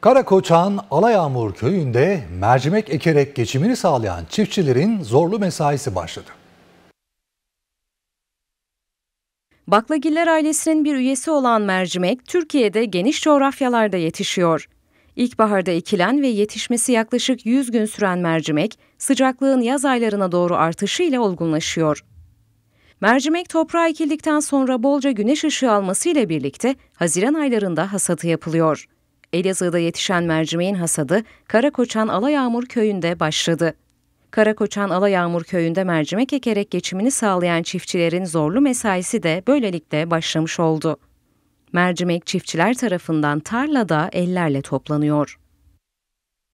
Karakoçan Alayamur köyünde mercimek ekerek geçimini sağlayan çiftçilerin zorlu mesaisi başladı. Baklagiller ailesinin bir üyesi olan mercimek Türkiye'de geniş coğrafyalarda yetişiyor. İlkbaharda ekilen ve yetişmesi yaklaşık 100 gün süren mercimek sıcaklığın yaz aylarına doğru artışıyla olgunlaşıyor. Mercimek toprağa ekildikten sonra bolca güneş ışığı almasıyla birlikte Haziran aylarında hasatı yapılıyor. Elazığ'da yetişen mercimeğin hasadı Karakoçan Alayağmur köyünde başladı. Karakoçan Alayağmur köyünde mercimek ekerek geçimini sağlayan çiftçilerin zorlu mesaisi de böylelikle başlamış oldu. Mercimek çiftçiler tarafından tarlada ellerle toplanıyor.